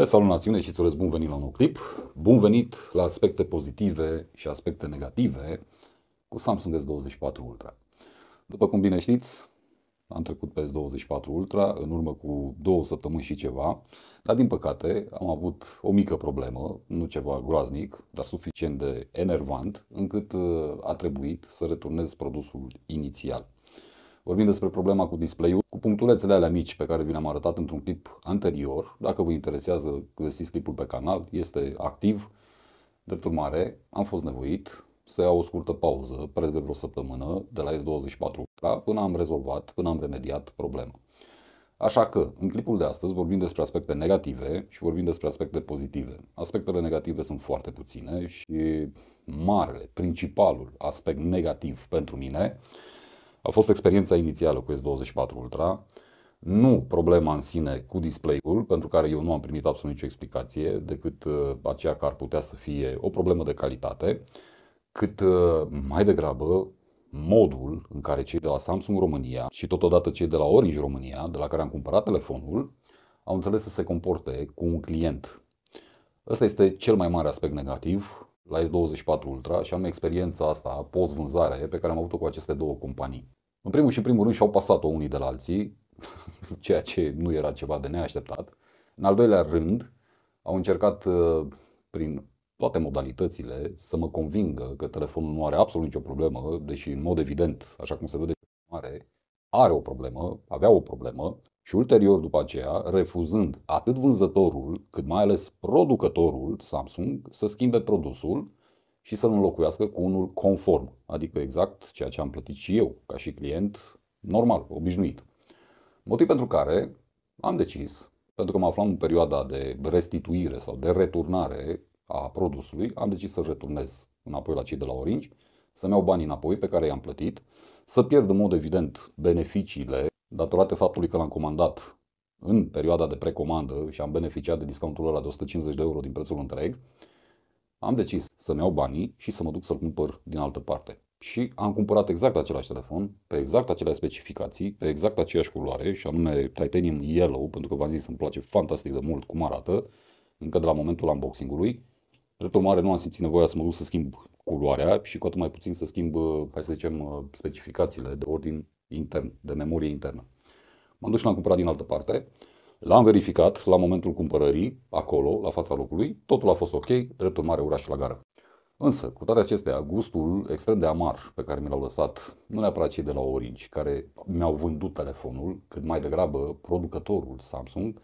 Te salut națiune și îți urez bun venit la un nou clip. Bun venit la aspecte pozitive și aspecte negative cu Samsung S24 Ultra. După cum bine știți, am trecut pe S24 Ultra în urmă cu două săptămâni și ceva, dar din păcate am avut o mică problemă, nu ceva groaznic, dar suficient de enervant, încât uh, a trebuit să returnez produsul inițial. Vorbim despre problema cu display-ul, cu punctulețele alea mici pe care vi le-am arătat într-un clip anterior. Dacă vă interesează, găsiți clipul pe canal, este activ. Drept urmare, am fost nevoit să iau o scurtă pauză, preț de vreo săptămână, de la S24 Ultra, până am rezolvat, până am remediat problema. Așa că, în clipul de astăzi vorbim despre aspecte negative și vorbim despre aspecte pozitive. Aspectele negative sunt foarte puține și marele, principalul aspect negativ pentru mine a fost experiența inițială cu S24 Ultra, nu problema în sine cu display-ul, pentru care eu nu am primit absolut nicio explicație, decât uh, aceea că ar putea să fie o problemă de calitate, cât uh, mai degrabă modul în care cei de la Samsung România și totodată cei de la Orange România, de la care am cumpărat telefonul, au înțeles să se comporte cu un client. Ăsta este cel mai mare aspect negativ la S24 Ultra și am experiența asta, post-vânzare, pe care am avut-o cu aceste două companii. În primul și primul rând și-au pasat-o unii de la alții, ceea ce nu era ceva de neașteptat. În al doilea rând, au încercat uh, prin toate modalitățile să mă convingă că telefonul nu are absolut nicio problemă, deși în mod evident, așa cum se vede, are o problemă, avea o problemă, și ulterior după aceea refuzând atât vânzătorul cât mai ales producătorul Samsung să schimbe produsul și să-l înlocuiască cu unul conform, adică exact ceea ce am plătit și eu ca și client normal, obișnuit. Motiv pentru care am decis, pentru că mă aflam în perioada de restituire sau de returnare a produsului, am decis să returnez înapoi la cei de la Orange, să-mi iau banii înapoi pe care i-am plătit, să pierd în mod evident beneficiile datorată faptului că l-am comandat în perioada de precomandă și am beneficiat de discountul ăla de 150 de euro din prețul întreg, am decis să-mi iau banii și să mă duc să-l cumpăr din altă parte. Și am cumpărat exact același telefon, pe exact aceleași specificații, pe exact aceeași culoare, și anume Titanium Yellow, pentru că v-am zis, îmi place fantastic de mult cum arată, încă de la momentul unboxing-ului. Drept urmare, nu am simțit nevoia să mă duc să schimb culoarea și cu atât mai puțin să schimb, hai să zicem, specificațiile de ordin intern, de memorie internă. M-am dus și l-am cumpărat din altă parte, l-am verificat la momentul cumpărării, acolo, la fața locului, totul a fost ok, drept urmare uraș la gară. Însă, cu toate acestea, gustul extrem de amar pe care mi l-au lăsat, nu neapărat cei de la Orange, care mi-au vândut telefonul, cât mai degrabă producătorul Samsung,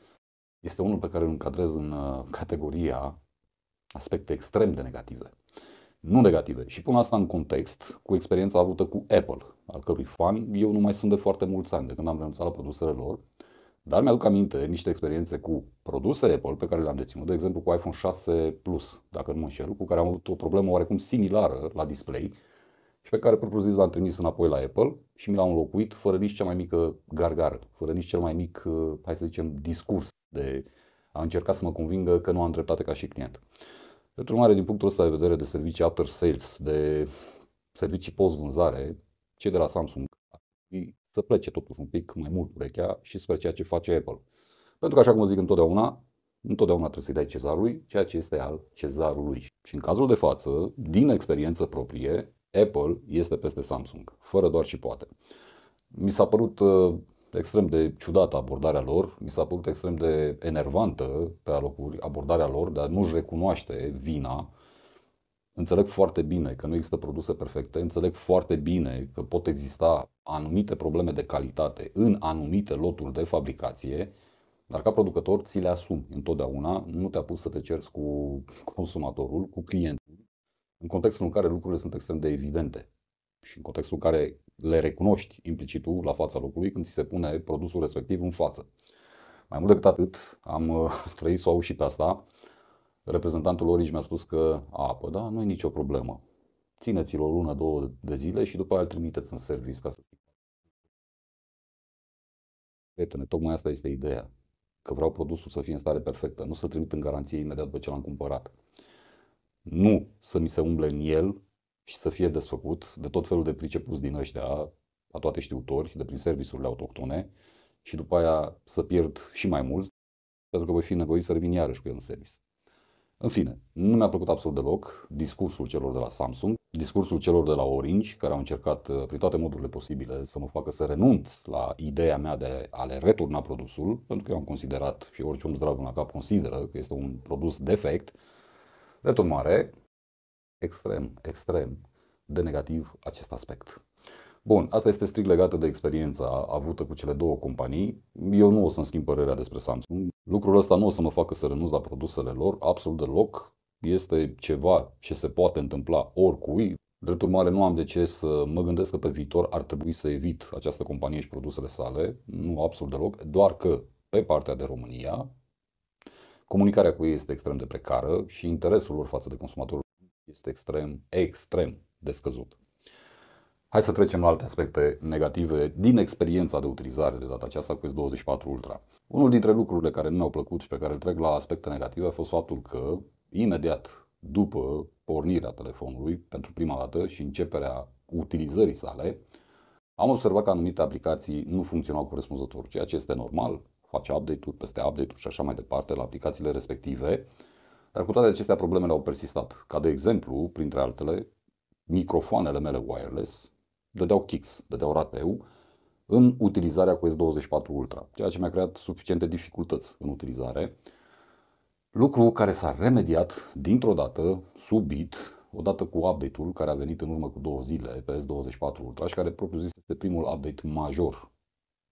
este unul pe care îl încadrez în uh, categoria aspecte extrem de negative nu negative. Și pun asta în context cu experiența avută cu Apple, al cărui fan eu nu mai sunt de foarte mulți ani, de când am renunțat la produsele lor, dar mi-aduc aminte niște experiențe cu produse Apple pe care le-am deținut, de exemplu cu iPhone 6 Plus, dacă nu mă înșel, cu care am avut o problemă oarecum similară la display și pe care propriu zis l-am trimis înapoi la Apple și mi l-au înlocuit fără nici cea mai mică gargară, fără nici cel mai mic, hai să zicem, discurs de a încerca să mă convingă că nu am dreptate ca și client. Pentru mare, din punctul ăsta de vedere de servicii after sales, de servicii post-vânzare, cei de la Samsung să plece totuși un pic mai mult urechea și spre ceea ce face Apple. Pentru că, așa cum zic întotdeauna, întotdeauna trebuie să-i dai cezarului ceea ce este al cezarului. Și în cazul de față, din experiență proprie, Apple este peste Samsung, fără doar și poate. Mi s-a părut uh, extrem de ciudată abordarea lor, mi s-a părut extrem de enervantă pe alocuri abordarea lor de a nu-și recunoaște vina. Înțeleg foarte bine că nu există produse perfecte, înțeleg foarte bine că pot exista anumite probleme de calitate în anumite loturi de fabricație, dar ca producător ți le asumi întotdeauna, nu te-a pus să te cerți cu consumatorul, cu clientul, în contextul în care lucrurile sunt extrem de evidente și în contextul în care le recunoști implicit tu la fața locului când ți se pune produsul respectiv în față. Mai mult decât atât, am uh, trăit sau și pe asta. Reprezentantul Orange mi-a spus că, apă, da, nu e nicio problemă. Țineți-l o lună, două de zile și după aia îl trimiteți în service ca să schimbați. Prietene, tocmai asta este ideea. Că vreau produsul să fie în stare perfectă, nu să trimit în garanție imediat după ce l-am cumpărat. Nu să mi se umble în el și să fie desfăcut de tot felul de pricepuți din ăștia, a toate știutori, de prin serviciurile autohtone și după aia să pierd și mai mult, pentru că voi fi nevoit să revin iarăși cu el în service. În fine, nu mi-a plăcut absolut deloc discursul celor de la Samsung, discursul celor de la Orange, care au încercat uh, prin toate modurile posibile să mă facă să renunț la ideea mea de a le returna produsul, pentru că eu am considerat și orice om zdrav la cap consideră că este un produs defect. returnare, extrem, extrem de negativ acest aspect. Bun, asta este strict legată de experiența avută cu cele două companii. Eu nu o să-mi schimb părerea despre Samsung. Lucrul ăsta nu o să mă facă să renunț la produsele lor, absolut deloc. Este ceva ce se poate întâmpla oricui. Drept urmare, nu am de ce să mă gândesc că pe viitor ar trebui să evit această companie și produsele sale. Nu, absolut deloc. Doar că pe partea de România, comunicarea cu ei este extrem de precară și interesul lor față de consumator este extrem, extrem de scăzut. Hai să trecem la alte aspecte negative din experiența de utilizare de data aceasta cu S24 Ultra. Unul dintre lucrurile care nu mi-au plăcut și pe care îl trec la aspecte negative a fost faptul că imediat după pornirea telefonului pentru prima dată și începerea utilizării sale, am observat că anumite aplicații nu funcționau corespunzător, ceea ce este normal, face update-uri peste update-uri și așa mai departe la aplicațiile respective, dar cu toate acestea problemele au persistat, ca de exemplu, printre altele, microfoanele mele wireless dădeau kicks, dădeau rateu în utilizarea cu S24 Ultra, ceea ce mi-a creat suficiente dificultăți în utilizare, lucru care s-a remediat dintr-o dată, subit, odată cu update-ul care a venit în urmă cu două zile pe S24 Ultra și care propriu zis este primul update major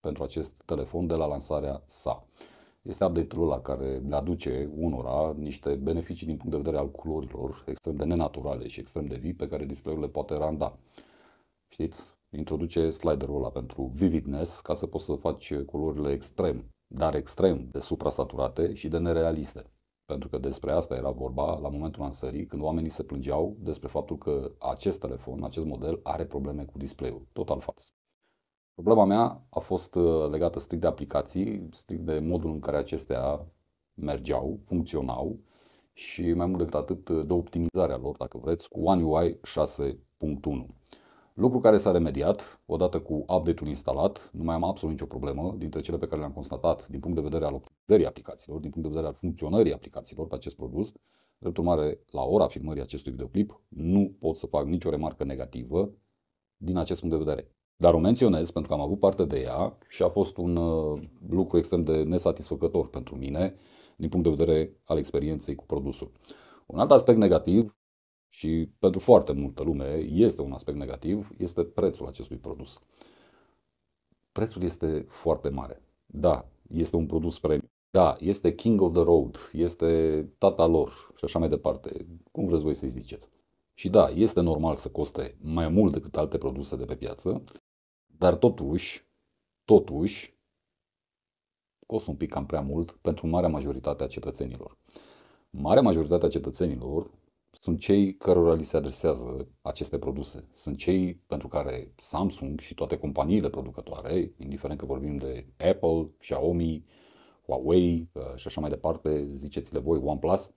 pentru acest telefon de la lansarea sa este update-ul ăla care le aduce unora niște beneficii din punct de vedere al culorilor extrem de nenaturale și extrem de vii pe care display-ul le poate randa. Știți? Introduce sliderul ăla pentru vividness ca să poți să faci culorile extrem, dar extrem de suprasaturate și de nerealiste. Pentru că despre asta era vorba la momentul lansării, când oamenii se plângeau despre faptul că acest telefon, acest model, are probleme cu display-ul. Total fals. Problema mea a fost uh, legată strict de aplicații, strict de modul în care acestea mergeau, funcționau și mai mult decât atât uh, de optimizarea lor, dacă vreți, cu One UI 6.1. Lucru care s-a remediat odată cu update-ul instalat, nu mai am absolut nicio problemă dintre cele pe care le-am constatat din punct de vedere al optimizării aplicațiilor, din punct de vedere al funcționării aplicațiilor pe acest produs. Drept urmare, la ora filmării acestui videoclip, nu pot să fac nicio remarcă negativă din acest punct de vedere. Dar o menționez pentru că am avut parte de ea și a fost un uh, lucru extrem de nesatisfăcător pentru mine din punct de vedere al experienței cu produsul. Un alt aspect negativ și pentru foarte multă lume este un aspect negativ, este prețul acestui produs. Prețul este foarte mare. Da, este un produs premium. Da, este king of the road, este tata lor și așa mai departe, cum vreți voi să-i ziceți. Și da, este normal să coste mai mult decât alte produse de pe piață, dar totuși, totuși, costă un pic cam prea mult pentru marea majoritate a cetățenilor. Marea majoritate a cetățenilor sunt cei cărora li se adresează aceste produse. Sunt cei pentru care Samsung și toate companiile producătoare, indiferent că vorbim de Apple, Xiaomi, Huawei uh, și așa mai departe, ziceți-le voi, OnePlus,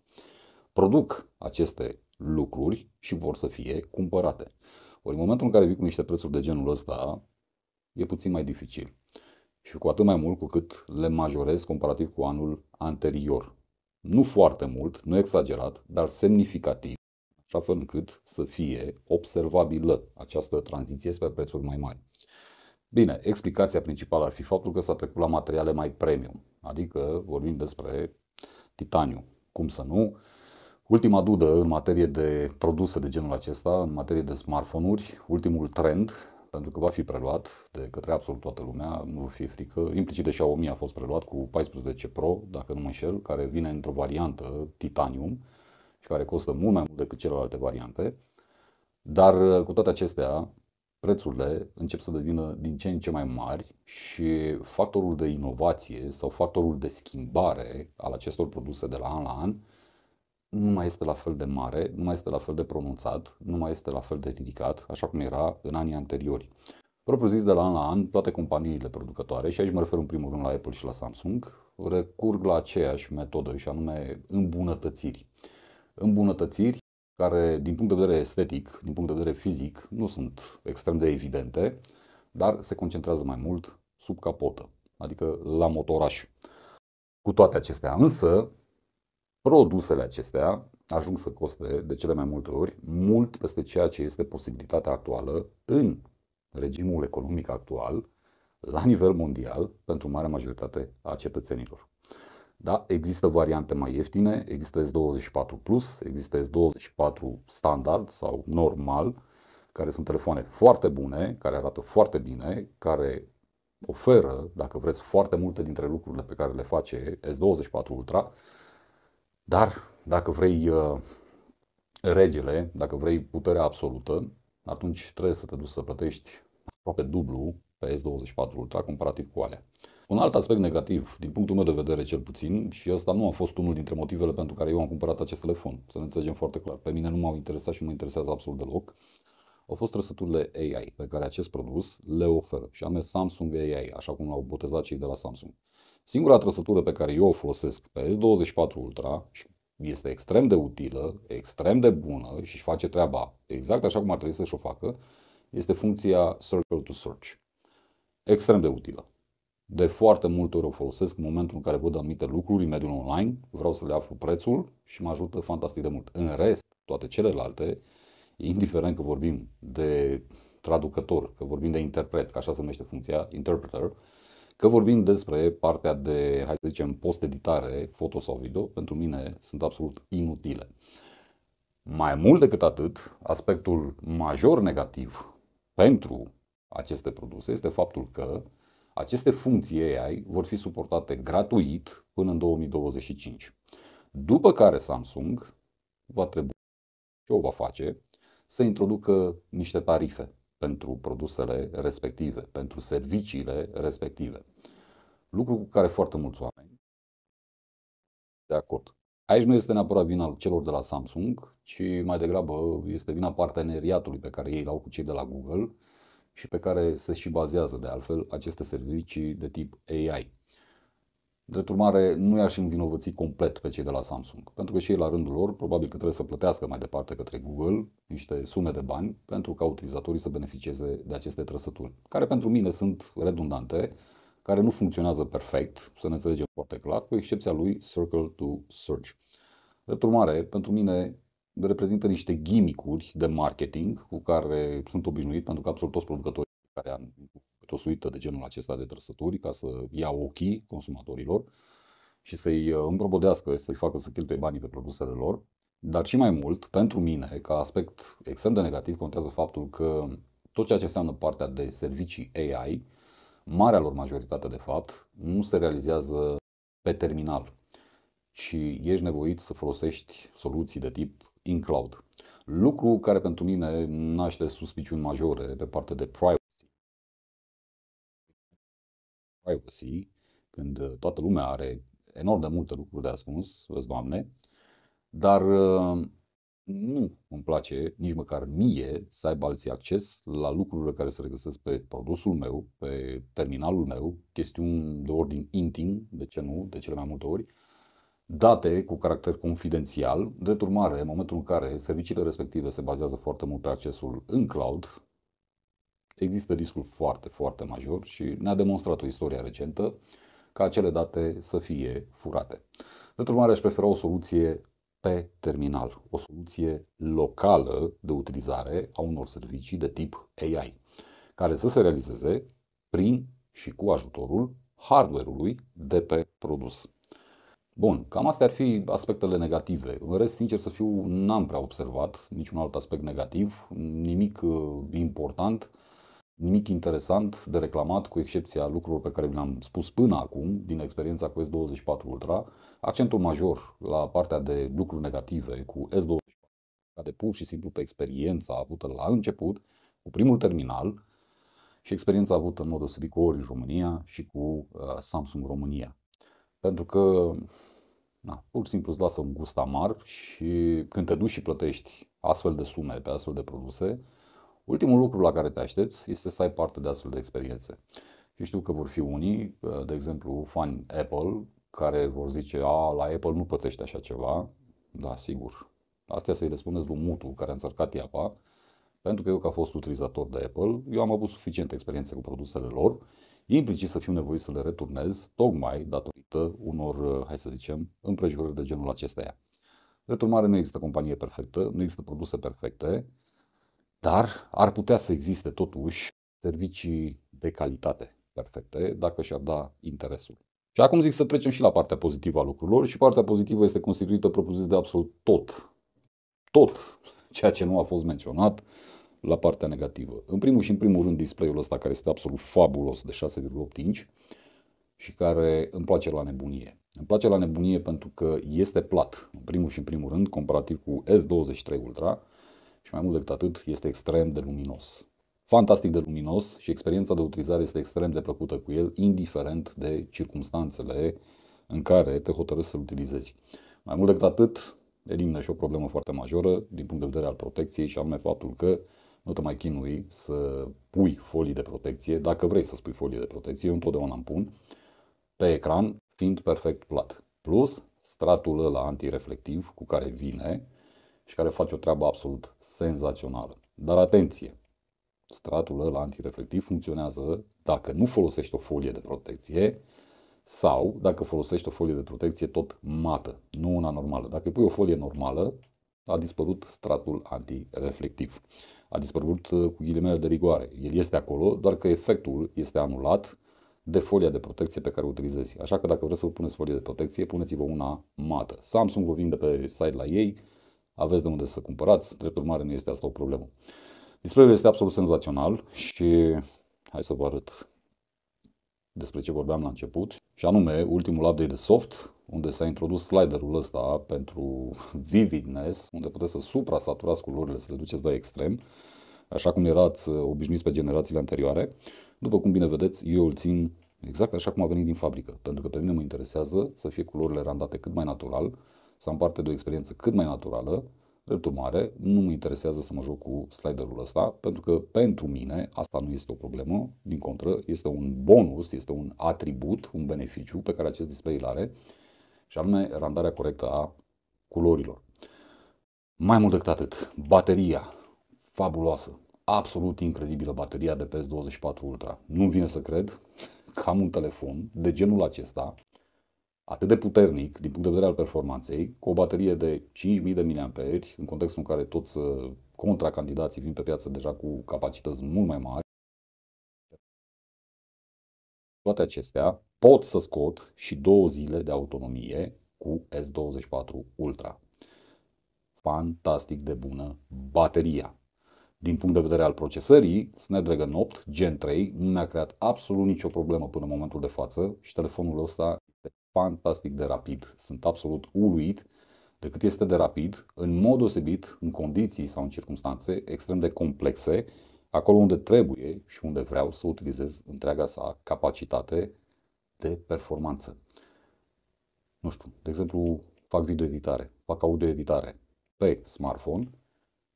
produc aceste lucruri și vor să fie cumpărate. Ori în momentul în care vii cu niște prețuri de genul ăsta, e puțin mai dificil. Și cu atât mai mult cu cât le majorez comparativ cu anul anterior. Nu foarte mult, nu exagerat, dar semnificativ, așa fel încât să fie observabilă această tranziție spre prețuri mai mari. Bine, explicația principală ar fi faptul că s-a trecut la materiale mai premium, adică vorbim despre titaniu, cum să nu. Ultima dudă în materie de produse de genul acesta, în materie de smartphone-uri, ultimul trend pentru că va fi preluat de către absolut toată lumea, nu va fi frică. Implicit de Xiaomi a fost preluat cu 14 Pro, dacă nu mă înșel, care vine într-o variantă Titanium și care costă mult mai mult decât celelalte variante. Dar uh, cu toate acestea, prețurile încep să devină din ce în ce mai mari și factorul de inovație sau factorul de schimbare al acestor produse de la an la an nu mai este la fel de mare, nu mai este la fel de pronunțat, nu mai este la fel de ridicat, așa cum era în anii anteriori. Propriu zis, de la an la an, toate companiile producătoare, și aici mă refer în primul rând la Apple și la Samsung, recurg la aceeași metodă și anume îmbunătățiri. Îmbunătățiri care, din punct de vedere estetic, din punct de vedere fizic, nu sunt extrem de evidente, dar se concentrează mai mult sub capotă, adică la motoraș. Cu toate acestea însă, Produsele acestea ajung să coste de cele mai multe ori mult peste ceea ce este posibilitatea actuală în regimul economic actual, la nivel mondial, pentru mare majoritate a cetățenilor. Da, există variante mai ieftine, există S24 Plus, există S24 standard sau normal, care sunt telefoane foarte bune, care arată foarte bine, care oferă, dacă vreți, foarte multe dintre lucrurile pe care le face S24 Ultra, dar dacă vrei uh, regele, dacă vrei puterea absolută, atunci trebuie să te duci să plătești aproape dublu pe S24 Ultra comparativ cu alea. Un alt aspect negativ, din punctul meu de vedere cel puțin, și ăsta nu a fost unul dintre motivele pentru care eu am cumpărat acest telefon, să ne înțelegem foarte clar. Pe mine nu m-au interesat și mă interesează absolut deloc. Au fost trăsăturile AI pe care acest produs le oferă, și anume Samsung AI, așa cum l-au botezat cei de la Samsung. Singura trăsătură pe care eu o folosesc pe S24 Ultra și este extrem de utilă, extrem de bună și își face treaba exact așa cum ar trebui să-și o facă, este funcția Circle to Search. Extrem de utilă. De foarte multe ori o folosesc în momentul în care văd anumite lucruri în mediul online, vreau să le aflu prețul și mă ajută fantastic de mult. În rest, toate celelalte, indiferent că vorbim de traducător, că vorbim de interpret, că așa se numește funcția, interpreter, Că vorbim despre partea de, hai să zicem, post-editare, foto sau video, pentru mine sunt absolut inutile. Mai mult decât atât, aspectul major negativ pentru aceste produse este faptul că aceste funcții AI vor fi suportate gratuit până în 2025. După care Samsung va trebui ce o va face să introducă niște tarife pentru produsele respective, pentru serviciile respective. Lucru cu care foarte mulți oameni de acord. Aici nu este neapărat vina celor de la Samsung, ci mai degrabă este vina parteneriatului pe care ei l-au cu cei de la Google și pe care se și bazează de altfel aceste servicii de tip AI. Drept urmare, nu i-aș învinovăți complet pe cei de la Samsung, pentru că și ei la rândul lor probabil că trebuie să plătească mai departe către Google niște sume de bani pentru ca utilizatorii să beneficieze de aceste trăsături, care pentru mine sunt redundante, care nu funcționează perfect, să ne înțelegem foarte clar, cu excepția lui Circle to Search. Drept urmare, pentru mine reprezintă niște gimicuri de marketing cu care sunt obișnuit, pentru că absolut toți producătorii care am o suită de genul acesta de trăsături ca să ia ochii consumatorilor și să-i uh, împrobodească, să-i facă să cheltuie banii pe produsele lor. Dar și mai mult, pentru mine, ca aspect extrem de negativ, contează faptul că tot ceea ce înseamnă partea de servicii AI marea lor majoritate de fapt, nu se realizează pe terminal, ci ești nevoit să folosești soluții de tip in-cloud. Lucru care pentru mine naște suspiciuni majore pe partea de privacy. Privacy, când toată lumea are enorm de multe lucruri de ascuns, vezi, Doamne, dar uh, nu îmi place nici măcar mie să aibă alții acces la lucrurile care se regăsesc pe produsul meu, pe terminalul meu, chestiuni de ordin intim, de ce nu, de cele mai multe ori, date cu caracter confidențial. Drept urmare, în momentul în care serviciile respective se bazează foarte mult pe accesul în cloud, există riscul foarte, foarte major și ne-a demonstrat o istoria recentă ca acele date să fie furate. Pentru urmare, aș prefera o soluție pe terminal, o soluție locală de utilizare a unor servicii de tip AI, care să se realizeze prin și cu ajutorul hardware-ului de pe produs. Bun, cam astea ar fi aspectele negative. În rest, sincer să fiu, n-am prea observat niciun alt aspect negativ, nimic uh, important nimic interesant de reclamat, cu excepția lucrurilor pe care mi le-am spus până acum, din experiența cu S24 Ultra, accentul major la partea de lucruri negative cu S24, de pur și simplu pe experiența avută la început, cu primul terminal și experiența avută în mod deosebit cu Orange România și cu uh, Samsung România. Pentru că na, pur și simplu îți lasă un gust amar și când te duci și plătești astfel de sume pe astfel de produse, Ultimul lucru la care te aștepți este să ai parte de astfel de experiențe. Și știu că vor fi unii, uh, de exemplu, fani Apple, care vor zice, a, la Apple nu pățește așa ceva. Da, sigur. Astea să-i răspundeți lui Mutu, care a înțărcat iapa, pentru că eu, ca fost utilizator de Apple, eu am avut suficientă experiență cu produsele lor, implicit să fiu nevoit să le returnez, tocmai datorită unor, uh, hai să zicem, împrejurări de genul acesteia. Drept nu există companie perfectă, nu există produse perfecte, dar ar putea să existe totuși servicii de calitate perfecte dacă și-ar da interesul. Și acum zic să trecem și la partea pozitivă a lucrurilor și partea pozitivă este constituită propriu de absolut tot. Tot ceea ce nu a fost menționat la partea negativă. În primul și în primul rând display-ul ăsta care este absolut fabulos de 6,8 inch și care îmi place la nebunie. Îmi place la nebunie pentru că este plat, în primul și în primul rând, comparativ cu S23 Ultra, și mai mult decât atât este extrem de luminos. Fantastic de luminos și experiența de utilizare este extrem de plăcută cu el, indiferent de circumstanțele în care te hotărăști să-l utilizezi. Mai mult decât atât, elimină și o problemă foarte majoră din punct de vedere al protecției și anume faptul că nu te mai chinui să pui folii de protecție, dacă vrei să spui folii de protecție, eu întotdeauna îmi pun, pe ecran, fiind perfect plat. Plus, stratul ăla antireflectiv cu care vine, și care face o treabă absolut senzațională. Dar atenție! Stratul ăla antireflectiv funcționează dacă nu folosești o folie de protecție sau dacă folosești o folie de protecție tot mată, nu una normală. Dacă îi pui o folie normală, a dispărut stratul antireflectiv. A dispărut uh, cu ghilimele de rigoare. El este acolo, doar că efectul este anulat de folia de protecție pe care o utilizezi. Așa că dacă vreți să vă puneți folie de protecție, puneți-vă una mată. Samsung o vinde pe site la ei, aveți de unde să cumpărați, drept urmare nu este asta o problemă. Displayul este absolut senzațional și hai să vă arăt despre ce vorbeam la început și anume ultimul update de soft unde s-a introdus sliderul ăsta pentru vividness, unde puteți să supra-saturați culorile, să le duceți la extrem, așa cum erați uh, obișnuiți pe generațiile anterioare. După cum bine vedeți, eu îl țin exact așa cum a venit din fabrică, pentru că pe mine mă interesează să fie culorile randate cât mai natural, să am parte de o experiență cât mai naturală, drept urmare, nu mă interesează să mă joc cu sliderul ăsta, pentru că pentru mine asta nu este o problemă, din contră, este un bonus, este un atribut, un beneficiu pe care acest display îl are, și anume randarea corectă a culorilor. Mai mult decât atât, bateria fabuloasă, absolut incredibilă bateria de PS24 Ultra. Nu vine să cred că am un telefon de genul acesta atât de puternic din punct de vedere al performanței, cu o baterie de 5.000 de mAh, în contextul în care toți uh, contracandidații vin pe piață deja cu capacități mult mai mari, toate acestea pot să scot și două zile de autonomie cu S24 Ultra. Fantastic de bună bateria. Din punct de vedere al procesării, Snapdragon 8 Gen 3 nu ne a creat absolut nicio problemă până în momentul de față și telefonul ăsta fantastic de rapid. Sunt absolut uluit de cât este de rapid, în mod deosebit, în condiții sau în circunstanțe extrem de complexe, acolo unde trebuie și unde vreau să utilizez întreaga sa capacitate de performanță. Nu știu, de exemplu, fac videoeditare, fac audioeditare pe smartphone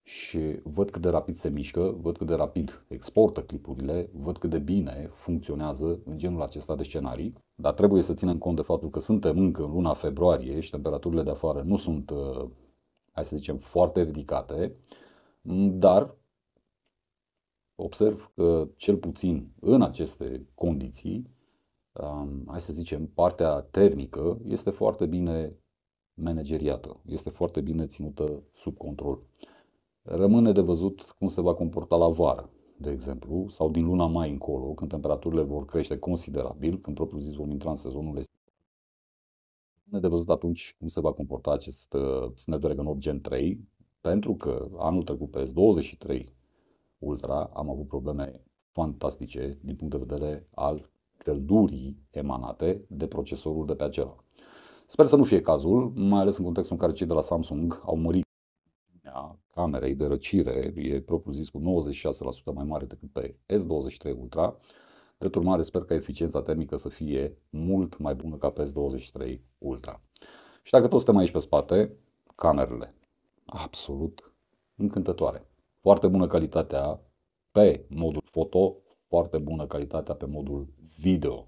și văd cât de rapid se mișcă, văd cât de rapid exportă clipurile, văd cât de bine funcționează în genul acesta de scenarii, dar trebuie să ținem cont de faptul că suntem încă în luna februarie și temperaturile de afară nu sunt, uh, hai să zicem, foarte ridicate, dar observ că cel puțin în aceste condiții, um, hai să zicem, partea termică este foarte bine manageriată, este foarte bine ținută sub control. Rămâne de văzut cum se va comporta la vară, de exemplu, sau din luna mai încolo, când temperaturile vor crește considerabil, când propriu zis vom intra în sezonul estiv. Rămâne de văzut atunci cum se va comporta acest uh, Snapdragon 8 Gen 3, pentru că anul trecut pe S23 Ultra am avut probleme fantastice din punct de vedere al căldurii emanate de procesorul de pe acela. Sper să nu fie cazul, mai ales în contextul în care cei de la Samsung au mărit camerei de răcire e propriu zis cu 96% mai mare decât pe S23 Ultra. De urmare, sper că eficiența termică să fie mult mai bună ca pe S23 Ultra. Și dacă tot suntem aici pe spate, camerele. Absolut încântătoare. Foarte bună calitatea pe modul foto, foarte bună calitatea pe modul video.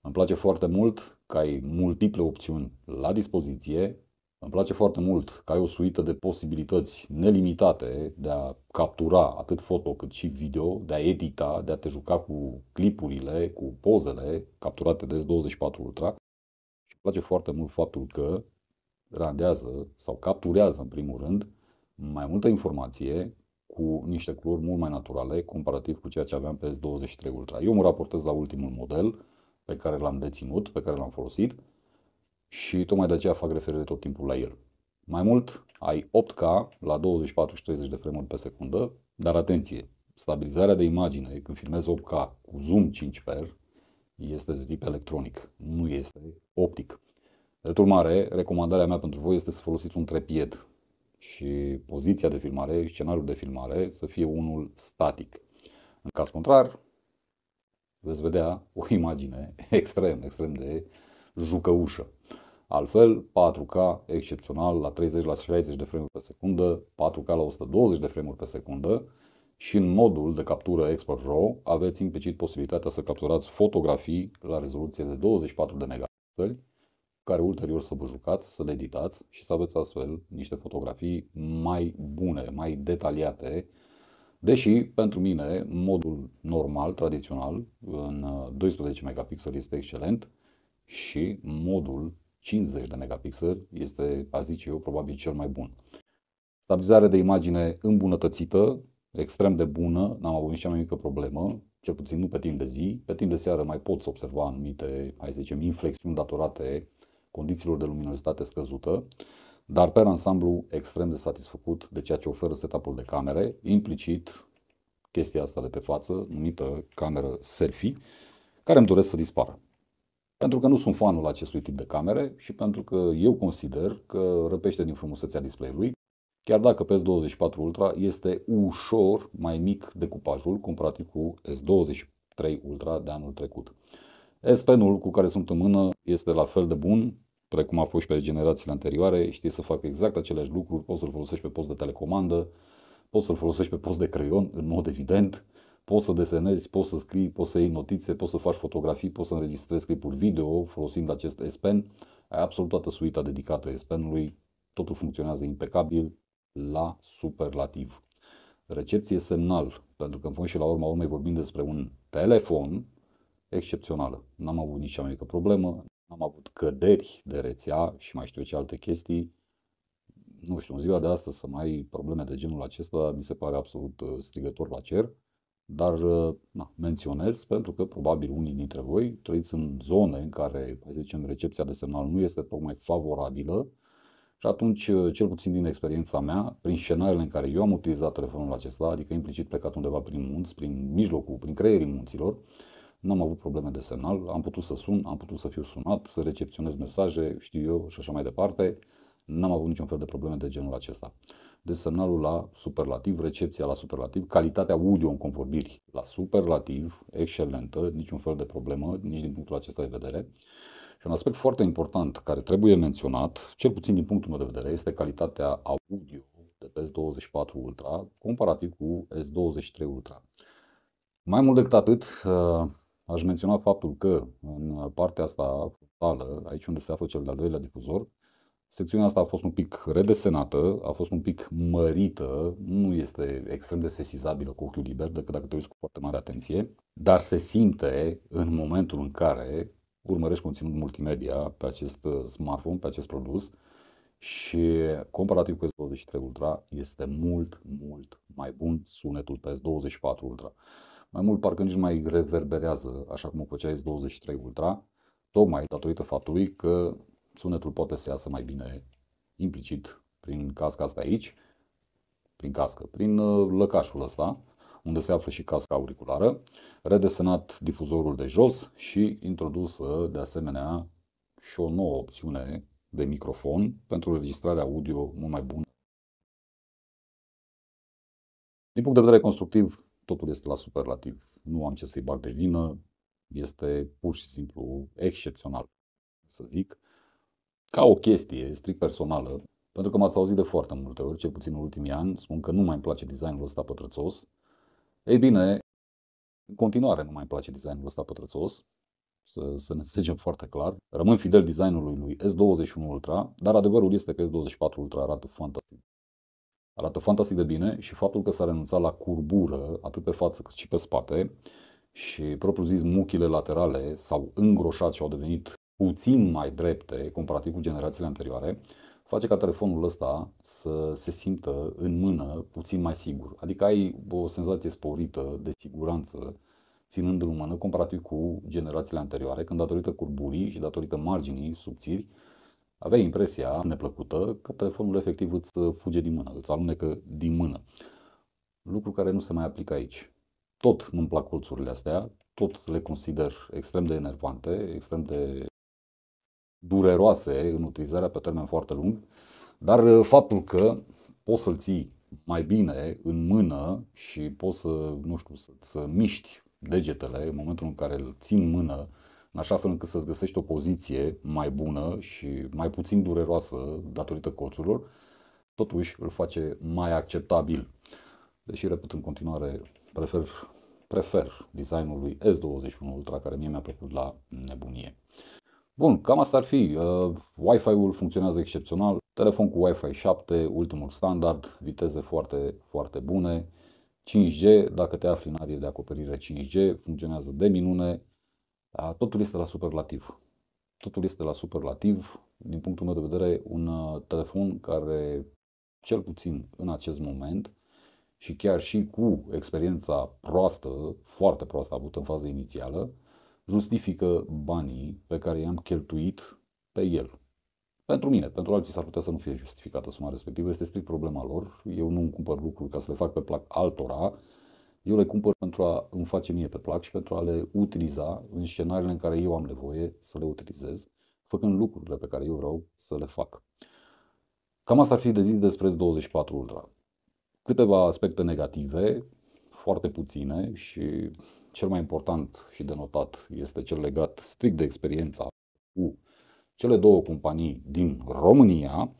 Îmi place foarte mult că ai multiple opțiuni la dispoziție, îmi place foarte mult că ai o suită de posibilități nelimitate de a captura atât foto cât și video, de a edita, de a te juca cu clipurile, cu pozele capturate de 24 Ultra. Și îmi place foarte mult faptul că randează sau capturează în primul rând mai multă informație cu niște culori mult mai naturale comparativ cu ceea ce aveam pe S23 Ultra. Eu mă raportez la ultimul model pe care l-am deținut, pe care l-am folosit și tocmai de aceea fac referire tot timpul la el. Mai mult, ai 8K la 24 și 30 de frame pe secundă, dar atenție, stabilizarea de imagine când filmezi 8K cu zoom 5x este de tip electronic, nu este optic. De urmare, recomandarea mea pentru voi este să folosiți un trepied și poziția de filmare, scenariul de filmare să fie unul static. În caz contrar, veți vedea o imagine extrem, extrem de jucăușă. Altfel, 4K excepțional la 30 la 60 de frame pe secundă, 4K la 120 de frame pe secundă și în modul de captură Export RAW aveți implicit posibilitatea să capturați fotografii la rezoluție de 24 de megapixeli, care ulterior să vă jucați, să le editați și să aveți astfel niște fotografii mai bune, mai detaliate, Deși, pentru mine, modul normal, tradițional, în 12 megapixeli este excelent și modul 50 de megapixeli este, a zice eu, probabil cel mai bun. Stabilizare de imagine îmbunătățită, extrem de bună, n-am avut nici mai mică problemă, cel puțin nu pe timp de zi. Pe timp de seară mai poți observa anumite, hai să zicem, inflexiuni datorate condițiilor de luminositate scăzută, dar pe ansamblu extrem de satisfăcut de ceea ce oferă setup-ul de camere, implicit chestia asta de pe față, numită cameră selfie, care îmi doresc să dispară. Pentru că nu sunt fanul acestui tip de camere și pentru că eu consider că răpește din frumusețea display-ului, chiar dacă s 24 Ultra este ușor mai mic decupajul comparativ cu S23 Ultra de anul trecut. S Pen-ul cu care sunt în mână este la fel de bun, precum a fost și pe generațiile anterioare, știe să facă exact aceleași lucruri, poți să-l folosești pe post de telecomandă, poți să-l folosești pe post de creion, în mod evident, poți să desenezi, poți să scrii, poți să iei notițe, poți să faci fotografii, poți să înregistrezi clipuri video folosind acest S Pen. Ai absolut toată suita dedicată S Pen-ului, totul funcționează impecabil la superlativ. Recepție semnal, pentru că în fond și la urma urmei vorbim despre un telefon excepțională. N-am avut nici cea mai mică problemă, n-am avut căderi de rețea și mai știu ce alte chestii. Nu știu, în ziua de astăzi să mai ai probleme de genul acesta mi se pare absolut uh, strigător la cer dar uh, na, menționez pentru că probabil unii dintre voi trăiți în zone în care, hai să zicem, recepția de semnal nu este tocmai favorabilă și atunci, uh, cel puțin din experiența mea, prin scenariile în care eu am utilizat telefonul acesta, adică implicit plecat undeva prin munți, prin mijlocul, prin creierii munților, n-am avut probleme de semnal, am putut să sun, am putut să fiu sunat, să recepționez mesaje, știu eu, și așa mai departe. N-am avut niciun fel de probleme de genul acesta de semnalul la superlativ, recepția la superlativ, calitatea audio în convorbiri la superlativ, excelentă, niciun fel de problemă, nici din punctul acesta de vedere. Și un aspect foarte important care trebuie menționat, cel puțin din punctul meu de vedere, este calitatea audio de pe S24 Ultra comparativ cu S23 Ultra. Mai mult decât atât, ă, aș menționa faptul că în partea asta frontală, aici unde se află cel de-al doilea difuzor, Secțiunea asta a fost un pic redesenată, a fost un pic mărită, nu este extrem de sesizabilă cu ochiul liber decât dacă te uiți cu foarte mare atenție, dar se simte în momentul în care urmărești conținut multimedia pe acest uh, smartphone, pe acest produs și comparativ cu S23 Ultra este mult, mult mai bun sunetul pe S24 Ultra. Mai mult parcă nici mai reverberează așa cum o făcea S23 Ultra, tocmai datorită faptului că sunetul poate să iasă mai bine implicit prin casca asta aici, prin cască, prin uh, lăcașul ăsta, unde se află și casca auriculară, redesenat difuzorul de jos și introdusă de asemenea și o nouă opțiune de microfon pentru înregistrarea audio mult mai bună. Din punct de vedere constructiv, totul este la superlativ. Nu am ce să-i bag de vină, este pur și simplu excepțional, să zic ca o chestie strict personală, pentru că m-ați auzit de foarte multe ori, cel puțin în ultimii ani, spun că nu mai îmi place designul ăsta pătrățos. Ei bine, în continuare nu mai îmi place designul ăsta pătrățos, să, să ne înțelegem foarte clar. Rămân fidel designului lui S21 Ultra, dar adevărul este că S24 Ultra arată fantastic. Arată fantastic de bine și faptul că s-a renunțat la curbură, atât pe față cât și pe spate, și propriu zis muchile laterale s-au îngroșat și au devenit puțin mai drepte comparativ cu generațiile anterioare, face ca telefonul ăsta să se simtă în mână puțin mai sigur. Adică ai o senzație sporită de siguranță ținând l în mână comparativ cu generațiile anterioare, când datorită curburii și datorită marginii subțiri, aveai impresia neplăcută că telefonul efectiv îți fuge din mână, îți alunecă din mână. Lucru care nu se mai aplică aici. Tot nu-mi plac colțurile astea, tot le consider extrem de enervante, extrem de dureroase în utilizarea pe termen foarte lung, dar uh, faptul că poți să-l ții mai bine în mână și poți să, nu știu, să să miști degetele în momentul în care îl ții în mână, în așa fel încât să-ți găsești o poziție mai bună și mai puțin dureroasă datorită colțurilor, totuși îl face mai acceptabil. Deși, repet, în continuare prefer, prefer designul lui S21 Ultra, care mie mi-a plăcut la nebunie. Bun, cam asta ar fi. Uh, Wi-Fi-ul funcționează excepțional. Telefon cu Wi-Fi 7, ultimul standard, viteze foarte, foarte bune. 5G, dacă te afli în arie de acoperire 5G, funcționează de minune. Uh, totul este la superlativ. Totul este la superlativ. Din punctul meu de vedere, un uh, telefon care, cel puțin în acest moment, și chiar și cu experiența proastă, foarte proastă avută în fază inițială, justifică banii pe care i-am cheltuit pe el. Pentru mine, pentru alții s-ar putea să nu fie justificată suma respectivă, este strict problema lor. Eu nu îmi cumpăr lucruri ca să le fac pe plac altora, eu le cumpăr pentru a îmi face mie pe plac și pentru a le utiliza în scenariile în care eu am nevoie să le utilizez, făcând lucrurile pe care eu vreau să le fac. Cam asta ar fi de zis despre 24 Ultra. Câteva aspecte negative, foarte puține și cel mai important și de notat este cel legat strict de experiența cu cele două companii din România,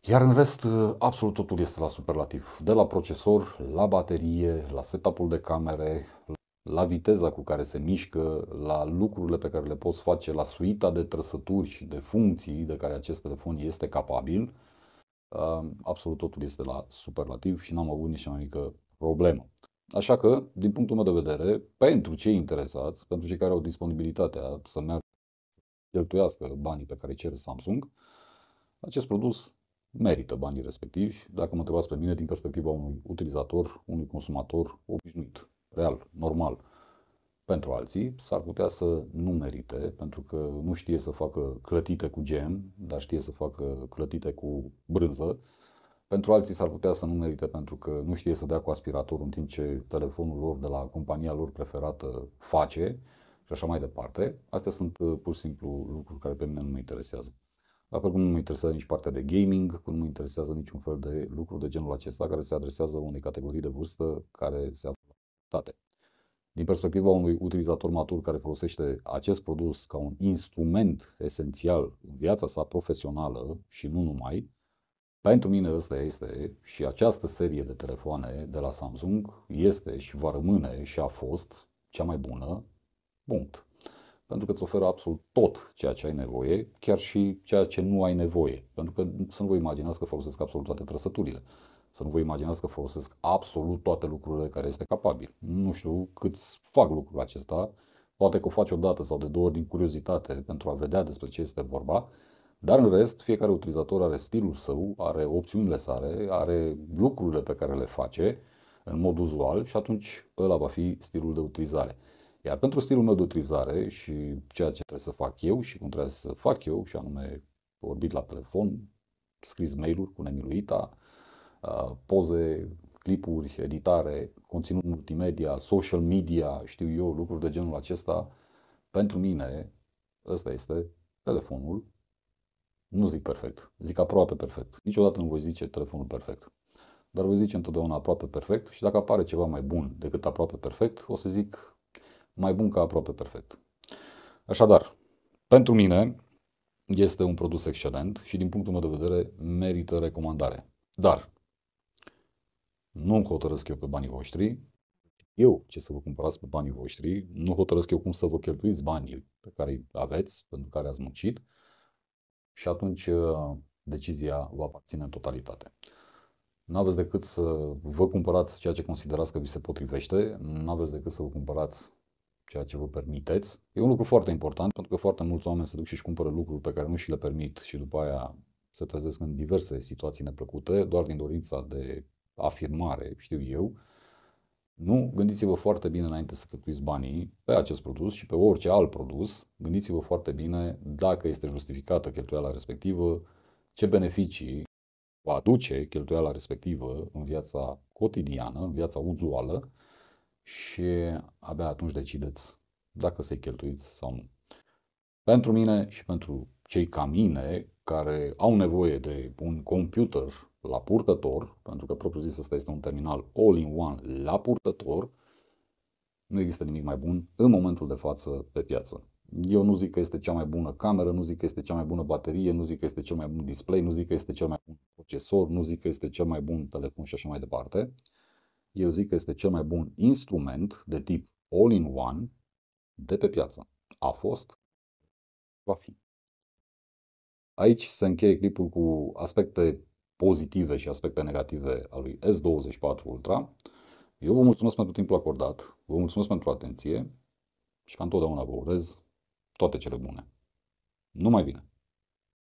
iar în rest, absolut totul este la superlativ. De la procesor, la baterie, la setup-ul de camere, la viteza cu care se mișcă, la lucrurile pe care le poți face, la suita de trăsături și de funcții de care acest telefon este capabil, uh, absolut totul este la superlativ și n-am avut nici mai mică problemă. Așa că, din punctul meu de vedere, pentru cei interesați, pentru cei care au disponibilitatea să meargă cheltuiască banii pe care cere Samsung, acest produs merită banii respectivi, dacă mă întrebați pe mine din perspectiva unui utilizator, unui consumator obișnuit, real, normal. Pentru alții s-ar putea să nu merite, pentru că nu știe să facă clătite cu gem, dar știe să facă clătite cu brânză, pentru alții s-ar putea să nu merite pentru că nu știe să dea cu aspiratorul în timp ce telefonul lor de la compania lor preferată face și așa mai departe. Astea sunt uh, pur și simplu lucruri care pe mine nu mă interesează. La fel cum nu mă interesează nici partea de gaming, cum nu mă interesează niciun fel de lucru de genul acesta care se adresează unei categorii de vârstă care se află date. Din perspectiva unui utilizator matur care folosește acest produs ca un instrument esențial în viața sa profesională și nu numai, pentru mine ăsta este și această serie de telefoane de la Samsung este și va rămâne și a fost cea mai bună, punct. Pentru că îți oferă absolut tot ceea ce ai nevoie, chiar și ceea ce nu ai nevoie. Pentru că să nu vă imaginați că folosesc absolut toate trăsăturile. Să nu vă imaginați că folosesc absolut toate lucrurile care este capabil. Nu știu cât fac lucrul acesta, poate că o faci o dată sau de două ori din curiozitate pentru a vedea despre ce este vorba, dar în rest, fiecare utilizator are stilul său, are opțiunile sale, are lucrurile pe care le face în mod uzual și atunci ăla va fi stilul de utilizare. Iar pentru stilul meu de utilizare și ceea ce trebuie să fac eu și cum trebuie să fac eu, și anume vorbit la telefon, scris mail-uri cu nemiluita, poze, clipuri, editare, conținut multimedia, social media, știu eu, lucruri de genul acesta, pentru mine ăsta este telefonul nu zic perfect, zic aproape perfect. Niciodată nu voi zice telefonul perfect. Dar voi zice întotdeauna aproape perfect și dacă apare ceva mai bun decât aproape perfect, o să zic mai bun ca aproape perfect. Așadar, pentru mine este un produs excelent și din punctul meu de vedere merită recomandare. Dar nu îmi hotărăsc eu pe banii voștri, eu ce să vă cumpărați pe banii voștri, nu hotărăsc eu cum să vă cheltuiți banii pe care îi aveți, pentru care ați muncit, și atunci uh, decizia va aparține în totalitate. Nu aveți decât să vă cumpărați ceea ce considerați că vi se potrivește, nu aveți decât să vă cumpărați ceea ce vă permiteți. E un lucru foarte important pentru că foarte mulți oameni se duc și își cumpără lucruri pe care nu și le permit și după aia se trezesc în diverse situații neplăcute, doar din dorința de afirmare, știu eu, nu, gândiți-vă foarte bine înainte să cheltuiți banii pe acest produs și pe orice alt produs. Gândiți-vă foarte bine dacă este justificată cheltuiala respectivă, ce beneficii va aduce cheltuiala respectivă în viața cotidiană, în viața uzuală și abia atunci decideți dacă să-i cheltuiți sau nu. Pentru mine și pentru cei ca mine care au nevoie de un computer la purtător, pentru că propriu zis ăsta este un terminal all-in-one la purtător, nu există nimic mai bun în momentul de față pe piață. Eu nu zic că este cea mai bună cameră, nu zic că este cea mai bună baterie, nu zic că este cel mai bun display, nu zic că este cel mai bun procesor, nu zic că este cel mai bun telefon și așa mai departe. Eu zic că este cel mai bun instrument de tip all-in-one de pe piață. A fost, va fi. Aici se încheie clipul cu aspecte pozitive și aspecte negative al lui S24 Ultra. Eu vă mulțumesc pentru timpul acordat, vă mulțumesc pentru atenție și ca întotdeauna vă urez toate cele bune. Numai bine!